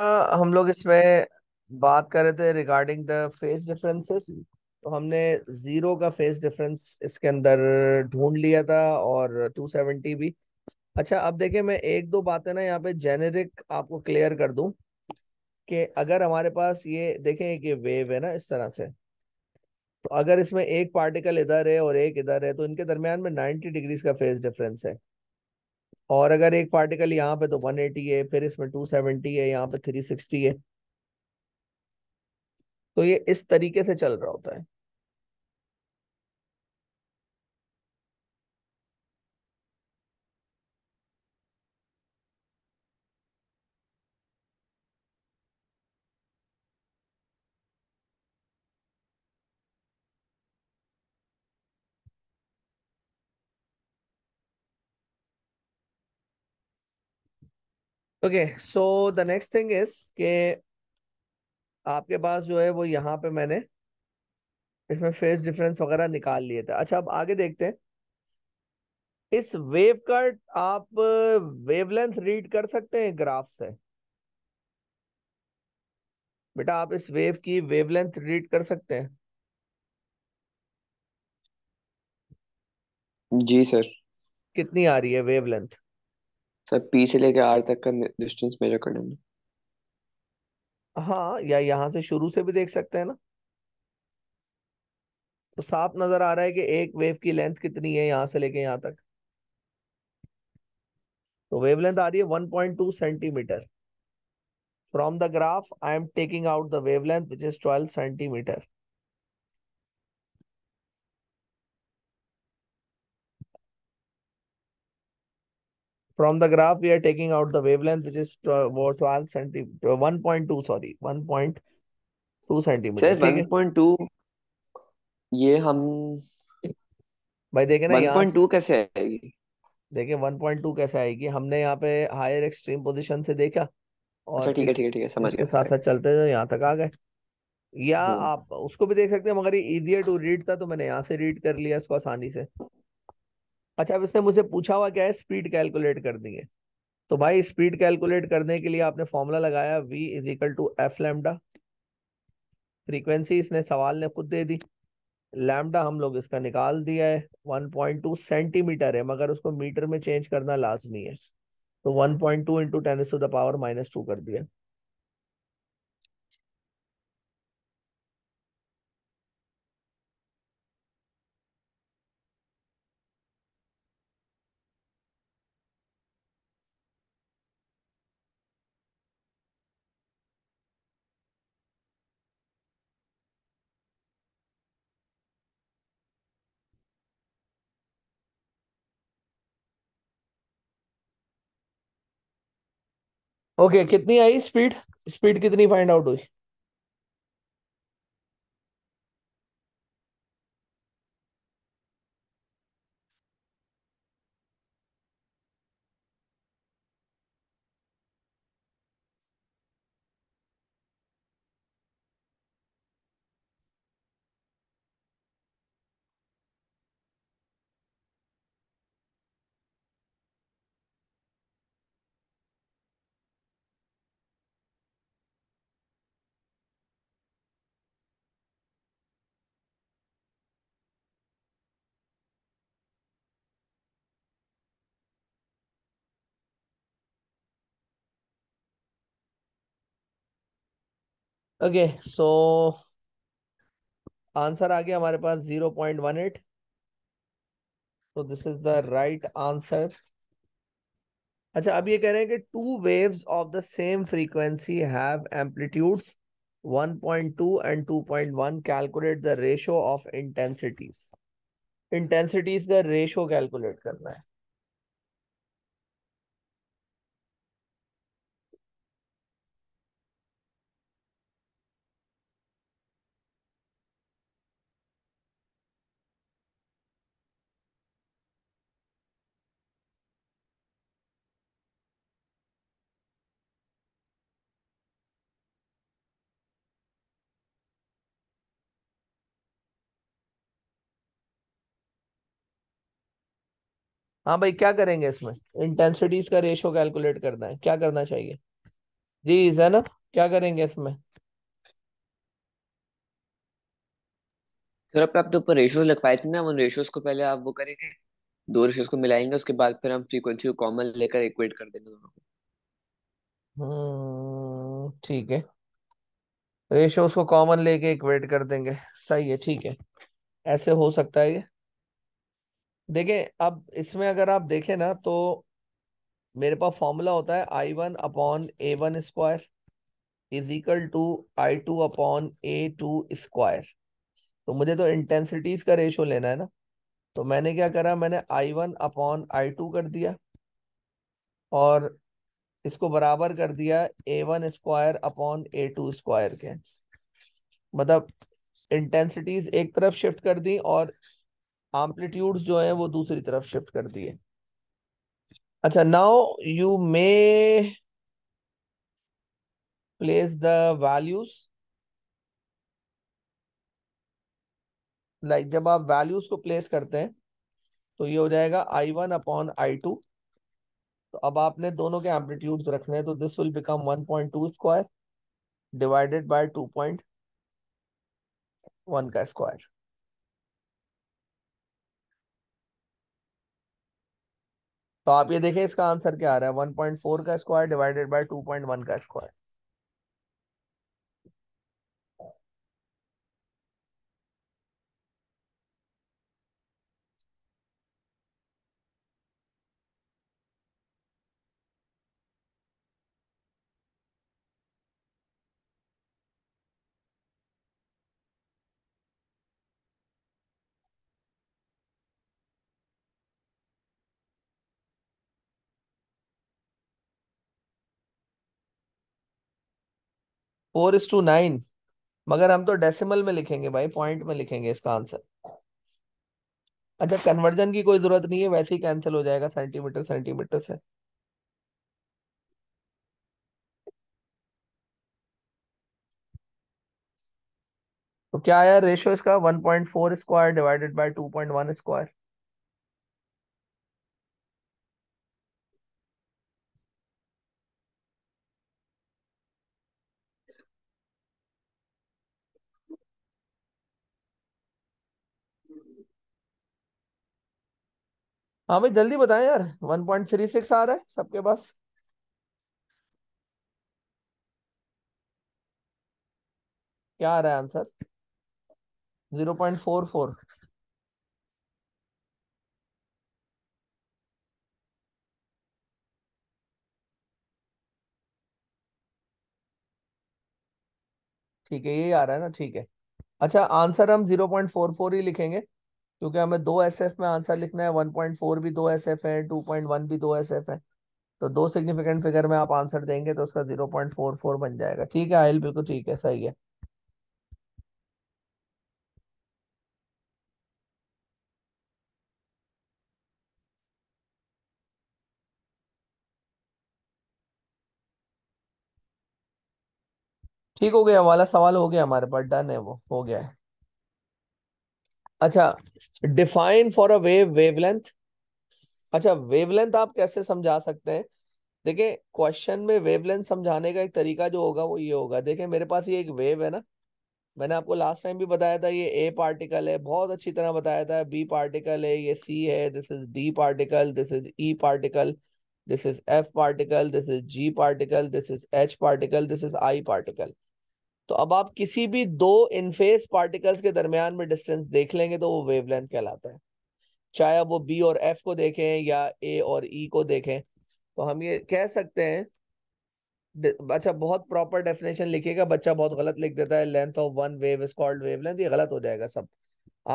हम लोग इसमें बात कर रहे थे रिगार्डिंग द फेस डिफरेंसेस तो हमने जीरो का फेस डिफरेंस इसके अंदर ढूंढ लिया था और टू सेवेंटी भी अच्छा अब देखिए मैं एक दो बातें ना यहाँ पे जेनेरिक आपको क्लियर कर दूं कि अगर हमारे पास ये देखें कि वेव है ना इस तरह से तो अगर इसमें एक पार्टिकल इधर है और एक इधर है तो इनके दरमियान में नाइन्टी डिग्रीज का फेज डिफरेंस है और अगर एक पार्टिकल यहाँ पे तो 180 है फिर इसमें 270 है यहाँ पे 360 है तो ये इस तरीके से चल रहा होता है okay so the next thing is के आपके पास जो है वो यहाँ पे मैंने इसमें फेस डिफरेंस वगैरह निकाल लिए थे अच्छा अब आगे देखते हैं इस वेव का आप वेवलेंथ रीड कर सकते हैं ग्राफ से बेटा आप इस वेव की वेवलेंथ रीड कर सकते हैं जी सर कितनी आ रही है वेवलेंथ सर पी से लेकर आर तक का डिस्टेंस मेजर करने में हाँ या यहां से शुरू से भी देख सकते हैं ना तो साफ नजर आ रहा है कि एक वेव की लेंथ कितनी है यहां से लेके यहां तक तो वेवलेंथ आ रही है 1.2 centimetre from the graph I am taking out the wavelength which is 12 centimetre From the graph, we are taking out the wavelength, which is 12 cm 1.2, sorry, 1.2 cm 1.2 ये हम भाई देखे ना यहाँ 1.2 कैसे आएगी देखिए टू कैसे आएगी हमने यहाँ पे हायर एक्सट्रीम पोजीशन से देखा और ठीक अच्छा, ठीक ठीक है है है समझ साथ साथ चलते हुए यहाँ तक आ गए या हम्म। आप उसको भी देख सकते हैं मगर ये इजियर टू रीड था तो मैंने यहाँ से रीड कर लिया इसको आसानी से अच्छा इसने मुझसे पूछा हुआ क्या है स्पीड कैलकुलेट करनी है तो भाई स्पीड कैलकुलेट करने के लिए आपने फॉर्मूला लगाया v is equal to F lambda frequency इसने सवाल ने खुद दे दी लैमडा हम लोग इसका निकाल दिया है 1.2 सेंटीमीटर है मगर उसको मीटर में चेंज करना लाजमी है तो 1.2 point two into ten to the power minus two कर दिया ओके okay, कितनी आई स्पीड स्पीड कितनी फाइंड आउट हुई ओके सो आंसर आ गया हमारे पास जीरो पॉइंट वन एट तो this is the right answer अच्छा अब ये कह रहे हैं कि two waves of the same frequency have amplitudes 1.2 and 2.1 calculate the ratio of intensities intensities का रेशो कैलकुलेट करना है हाँ भाई क्या करेंगे इसमें इंटेंसिटीज का रेशो कैलकुलेट करना है क्या करना चाहिए जी जैनब क्या करेंगे इसमें सर आपने ऊपर रेशियोज लिखवाए थे ना उन रेशियोज को पहले आप वो करेंगे दो रेशियोज को मिलाएंगे उसके बाद फिर हम फ्रीक्वेंसी को कॉमन लेकर इक्वेट कर देंगे दोनों को हम्म, ठीक है रेशियोज को कॉमन लेके इक्वेट कर देंगे सही है ठीक है ऐसे हो सकता है ये देखिए अब इसमें अगर आप देखें ना तो मेरे पास फॉर्मूला होता है I one upon A one square is equal to I two upon A two square तो मुझे तो इंटेंसिटीज का रेशो लेना है ना तो मैंने क्या करा मैंने I one upon I two कर दिया और इसको बराबर कर दिया A one square upon A two square के मतलब इंटेंसिटीज एक तरफ शिफ्ट कर दी और एम्पलीट्यूड जो है वो दूसरी तरफ शिफ्ट कर दिए अच्छा now you may place the values like जब आप वैल्यूज को प्लेस करते हैं तो ये हो जाएगा I one upon I two तो अब आपने दोनों के एम्पलीट्यूड रखने हैं तो this will become one point two square divided by two point one का स्क्वायर तो आप ये देखें इसका आंसर क्या आ रहा है 1.4 का स्क्वायर डिवाइडेड बाय 2.1 का square four is to nine मगर हम तो डेसिमल में लिखेंगे भाई पॉइंट में लिखेंगे इसका आंसर अच्छा कन्वर्जन की कोई जरूरत नहीं है वैसे ही कैंसिल हो जाएगा सेंटीमीटर सेंटीमीटर से तो क्या आया रेशो इसका one point four square divided by two point one square हाँ भाई जल्दी बताएं यार वन पॉइंट थ्री सिक्स आ रहा है सबके पास क्या आ रहा है answer zero point four four ठीक है यही आ रहा है ना ठीक है अच्छा आंसर हम जीरो पॉइंट फोर फोर ही लिखेंगे क्योंकि हमें दो एस एफ में आंसर लिखना है वन पॉइंट फोर भी दो एस एफ है टू पॉइंट वन भी दो एस एफ है तो दो सिग्निफिकेंट फिगर में आप आंसर देंगे तो उसका जीरो पॉइंट फोर फोर बन जाएगा ठीक है आयल बिल्कुल ठीक है सही है ठीक हो गया वाला सवाल हो गया हमारे पास डन है वो हो गया है अच्छा define for a wave wavelength अच्छा वेवलेंथ आप कैसे समझा सकते हैं देखिए क्वेश्चन में वेवलेंथ समझाने का एक तरीका जो होगा वो ये होगा देखिए मेरे पास ये एक वेव है ना मैंने आपको लास्ट टाइम भी बताया था ये ए पार्टिकल है बहुत अच्छी तरह बताया था बी पार्टिकल है ये सी है this is D particle this is E particle this is F particle this is G particle this is H particle this is I particle तो अब आप किसी भी दो इनफेस पार्टिकल्स के दरमियान में डिस्टेंस देख लेंगे तो वो वेवलेंथ कहलाता है चाहे वो बी और एफ को देखें या ए और ई e को देखें तो हम ये कह सकते हैं अच्छा बहुत प्रॉपर डेफिनेशन लिखिएगा बच्चा बहुत गलत लिख देता है length of one wave is called wave ये गलत हो जाएगा सब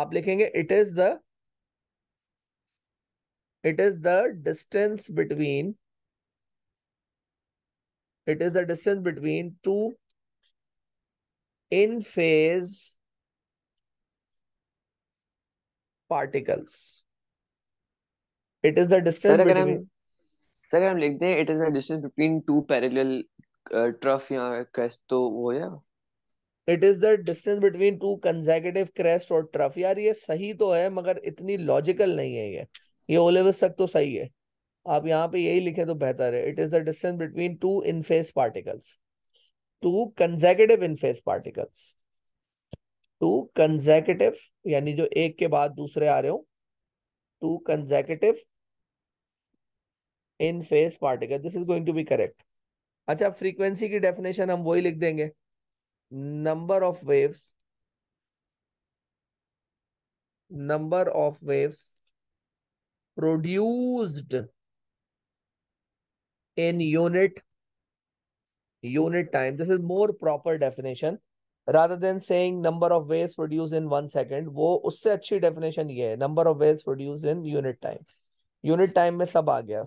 आप लिखेंगे it is the it is the distance between it is the distance between two in phase particles it is the distance अगर सर हम लिख दें it is the distance between two parallel trough या क्रेस्ट तो वो या it is the distance between two consecutive crest और trough यार ये सही तो है मगर इतनी लॉजिकल नहीं है ये ये ओलेवस तक तो सही है आप यहाँ पे यही लिखे तो बेहतर है it is the distance between two in phase particles two consecutive in phase particles two consecutive यानी जो एक के बाद दूसरे आ रहे हो two consecutive in phase particle this is going to be correct अच्छा फ्रीक्वेंसी की डेफिनेशन हम वही लिख देंगे number of waves number of waves produced in unit unit time. This is more proper definition rather than saying number of waves produced in one second. वो उससे अच्छी definition ये है number of waves produced in unit time. Unit time में सब आ गया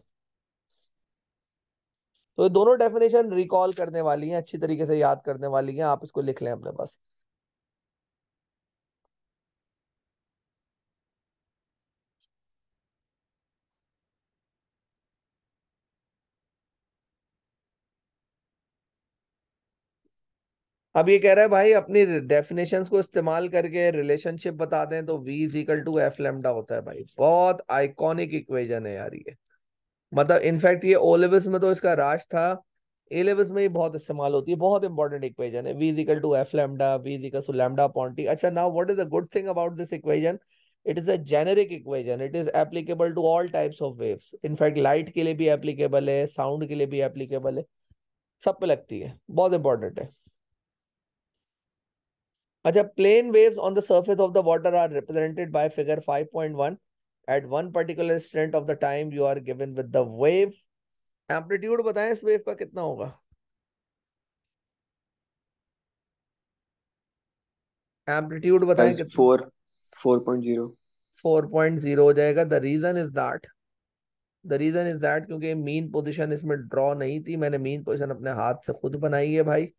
तो दोनों डेफिनेशन रिकॉल करने वाली हैं अच्छी तरीके से याद करने वाली हैं आप इसको लिख लें अपने पास अब ये कह रहा है भाई अपनी डेफिनेशन को इस्तेमाल करके रिलेशनशिप बता दें तो v is equal to F lambda होता है भाई बहुत आइकॉनिक इक्वेजन है यार ये मतलब इनफैक्ट ये ओलेवस में तो इसका राज था एलेवस में ही बहुत इस्तेमाल होती है बहुत इंपॉर्टेंट इक्वेजन है v is equal to F lambda v is equal to lambda upon अच्छा now what is the good thing about this equation it is a generic equation it is applicable to all types of waves in fact light के लिए भी applicable है sound के लिए भी applicable है सब पे लगती है बहुत इंपॉर्टेंट है अच्छा plane waves on the surface of the water are represented by figure 5.1 at one particular instant of the time you are given with the wave amplitude बताएं इस वेव का कितना होगा एम्पलीट्यूड बताएं four four point zero four point zero हो जाएगा the reason is that the reason is that क्योंकि mean position इसमें ड्रॉ नहीं थी मैंने मीन पोजिशन अपने हाथ से खुद बनाई है भाई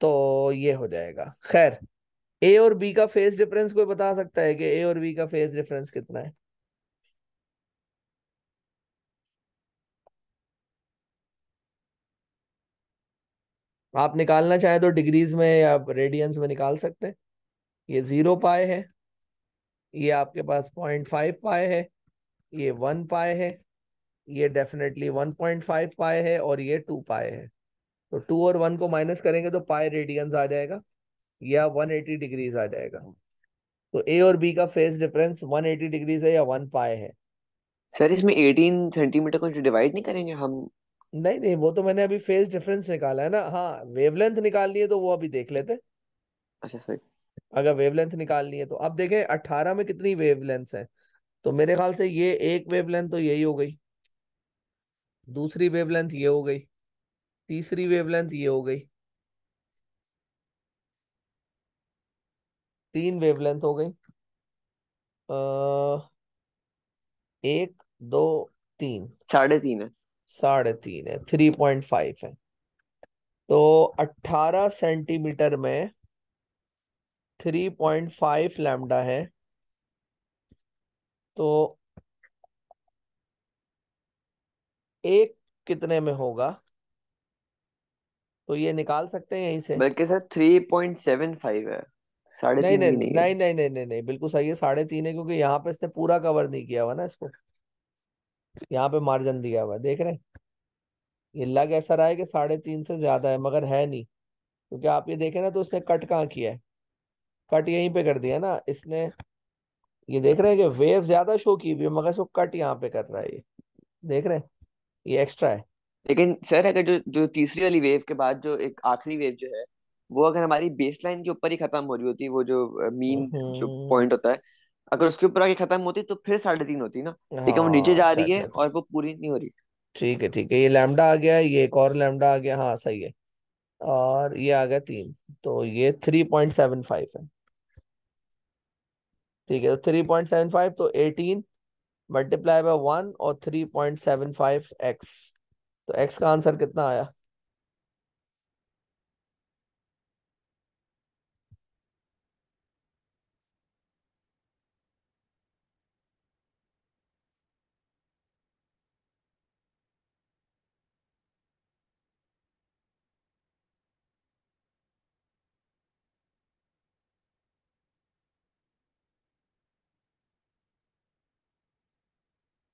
तो ये हो जाएगा खैर ए और बी का फेस डिफरेंस कोई बता सकता है कि ए और बी का फेस डिफरेंस कितना है आप निकालना चाहें तो डिग्रीज में या रेडियंस में निकाल सकते हैं ये जीरो पाए है ये आपके पास पॉइंट फाइव पाए है ये वन पाए है ये डेफिनेटली वन पॉइंट फाइव पाए है और ये टू पाए है तो टू और वन को माइनस करेंगे तो पाई रेडियंस आ जाएगा या वन एटी डिग्रीज आ जाएगा तो ए और बी का phase difference one eighty degrees है या वन पाए है सर इसमें एटीन सेंटीमीटर को डिवाइड नहीं करेंगे हम नहीं नहीं वो तो मैंने अभी फेज डिफरेंस निकाला है ना हाँ वेवलेंथ निकालनी है तो वो अभी देख लेते अच्छा सर अगर वेवलेंथ निकालनी है तो अब देखें 18 में कितनी वेवलेंथ है तो मेरे ख्याल से ये एक वेवलेंथ तो यही हो गई दूसरी वेवलेंथ ये हो गई तीसरी वेवलेंथ ये हो गई तीन वेवलेंथ हो गई एक दो तीन साढ़े तीन है साढ़े तीन है थ्री पॉइंट फाइव है तो अट्ठारह सेंटीमीटर में थ्री पॉइंट फाइव लैमडा है तो एक कितने में होगा तो ये निकाल सकते हैं यहीं से बल्कि sir three point seven five है साढ़े नहीं नहीं नहीं नहीं नहीं नहीं नहीं नहीं बिल्कुल सही है साढ़े तीन है क्योंकि यहाँ पे इसने पूरा कवर नहीं किया हुआ ना इसको यहाँ पे मार्जिन दिया हुआ देख रहे हैं ये लग ऐसा रहा है कि साढ़े तीन से ज्यादा है मगर है नहीं क्योंकि आप ये देखें ना तो उसने कट कहाँ किया है कट यहीं पे कर दिया ना इसने ये देख रहे हैं कि वेव ज्यादा शो की हुई है मगर इसको कट यहाँ पे कर रहा है ये देख रहे हैं ये एक्स्ट्रा है लेकिन सर अगर जो जो तीसरी वाली वेव के बाद जो एक आखिरी वेव जो है वो अगर हमारी बेसलाइन के ऊपर ही खत्म हो रही होती वो जो मीन जो पॉइंट हम्म। होता है अगर उसके ऊपर आके खत्म होती तो फिर साढ़े तीन होती ना लेकिन वो नीचे हाँ, जा अच्छा, रही है अच्छा। और वो पूरी नहीं हो रही ठीक है ठीक है ये लैमडा आ गया ये एक और लैमडा आ गया हाँ सही है और ये आ गया तीन तो ये थ्री पॉइंट सेवन फाइव है ठीक है तो थ्री पॉइंट सेवन फाइव तो एटीन मल्टीप्लाई बाय वन और three point seven five X तो एक्स का आंसर कितना आया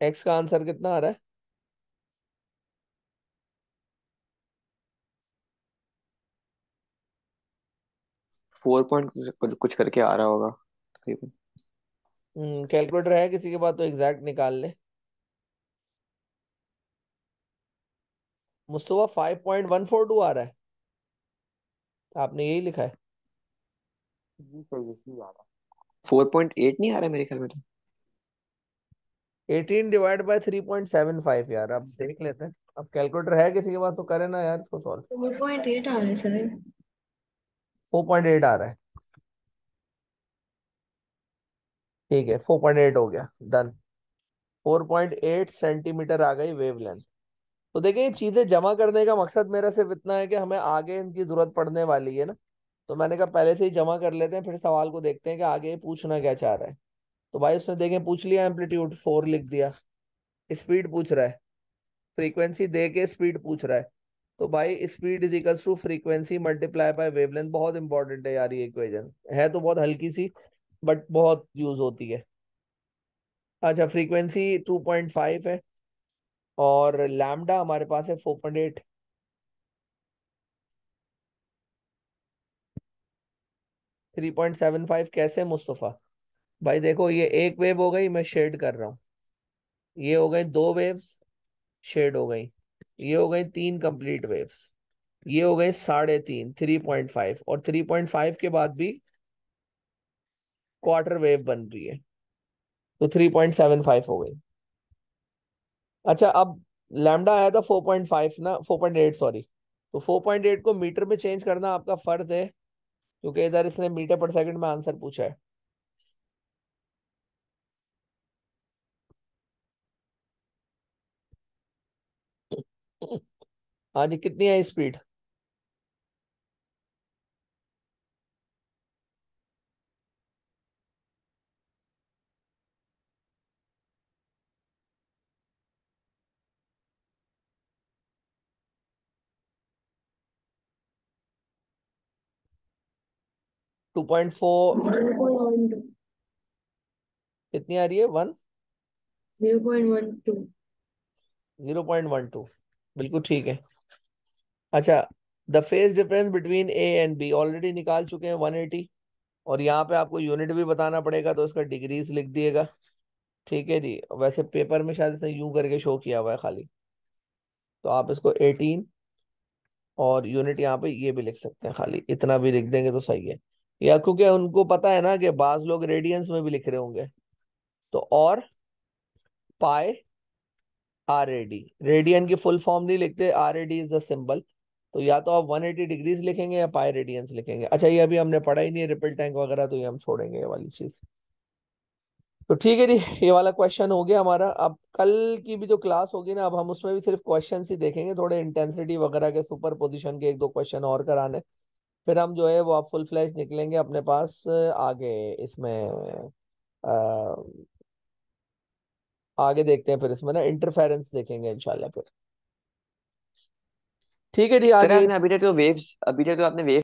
एक्स का आंसर कितना आ रहा है फोर पॉइंट कुछ, कुछ करके आ रहा होगा तकरीबन हम्म, कैलकुलेटर है किसी के पास तो एग्जैक्ट निकाल ले Mustafa five point one four two आ रहा है आपने यही लिखा है फोर पॉइंट एट नहीं आ रहा मेरे ख्याल में तो eighteen divide by three point seven five यार आप देख लेते हैं अब कैलकुलेटर है किसी के पास तो करे ना यार इसको सॉल्व फोर पॉइंट एट आ रहा है सर फोर पॉइंट एट आ रहा है ठीक है फोर पॉइंट एट हो गया done four point eight centimetre आ गई वेवलेंथ तो देखिए चीजें जमा करने का मकसद मेरा सिर्फ इतना है कि हमें आगे इनकी जरूरत पड़ने वाली है ना तो मैंने कहा पहले से ही जमा कर लेते हैं फिर सवाल को देखते हैं कि आगे पूछना क्या चाह रहा है तो भाई उसने देखें पूछ लिया एम्पलीट्यूड फोर लिख दिया स्पीड पूछ रहा है फ्रीक्वेंसी दे के स्पीड पूछ रहा है तो भाई speed is equals to frequency multiply by wavelength बहुत इंपॉर्टेंट है यार ये इक्वेशन है तो बहुत हल्की सी बट बहुत यूज होती है अच्छा फ्रीक्वेंसी 2.5 है और लैम्डा हमारे पास है 4.8 फाइव कैसे मुस्तफ़ा भाई देखो ये एक वेव हो गई मैं शेड कर रहा हूँ ये हो गई दो वेव्स शेड हो गई ये हो गई तीन कंप्लीट वेव्स ये हो गए साढ़े तीन थ्री पॉइंट फाइव और थ्री पॉइंट फाइव के बाद भी क्वार्टर वेव बन रही है तो थ्री पॉइंट सेवन फाइव हो गई अच्छा अब लैमडा आया था फोर पॉइंट फाइव ना फोर पॉइंट एट सॉरी तो फोर पॉइंट एट को मीटर में चेंज करना आपका फर्ज है क्योंकि इधर इसने मीटर पर सेकंड में आंसर पूछा है हाँ जी कितनी है स्पीड टू पॉइंट फोर कितनी आ रही है one zero point one two zero point one two बिल्कुल ठीक है अच्छा the phase difference between A and B already निकाल चुके हैं वन एटी और यहाँ पे आपको यूनिट भी बताना पड़ेगा तो उसका डिग्रीज लिख दिएगा ठीक है जी वैसे पेपर में शायद इसने यूं करके शो किया हुआ है खाली तो आप इसको एटीन और यूनिट यहाँ पे ये भी लिख सकते हैं खाली इतना भी लिख देंगे तो सही है या क्योंकि उनको पता है ना कि बाज लोग रेडियंस में भी लिख रहे होंगे तो और pi R A D radian की फुल फॉर्म नहीं लिखते R A D is the symbol तो या तो आप 180 डिग्रीज लिखेंगे या पाई रेडियंस लिखेंगे अच्छा ये अभी हमने पढ़ा ही नहीं है रिपल टैंक वगैरह तो ये हम छोड़ेंगे ये वाली चीज़ तो ठीक है जी ये वाला क्वेश्चन हो गया हमारा अब कल की भी जो क्लास होगी ना अब हम उसमें भी सिर्फ क्वेश्चन ही देखेंगे थोड़े इंटेंसिटी वगैरह के सुपर पोजिशन के एक दो क्वेश्चन और कराने फिर हम जो है वो आप फुल फ्लैश निकलेंगे अपने पास आगे इसमें आ, आगे देखते हैं फिर इसमें ना इंटरफेरेंस देखेंगे इंशाल्लाह फिर ठीक है जी आगे अभी तक तो वेव्स अभी तक तो आपने वेव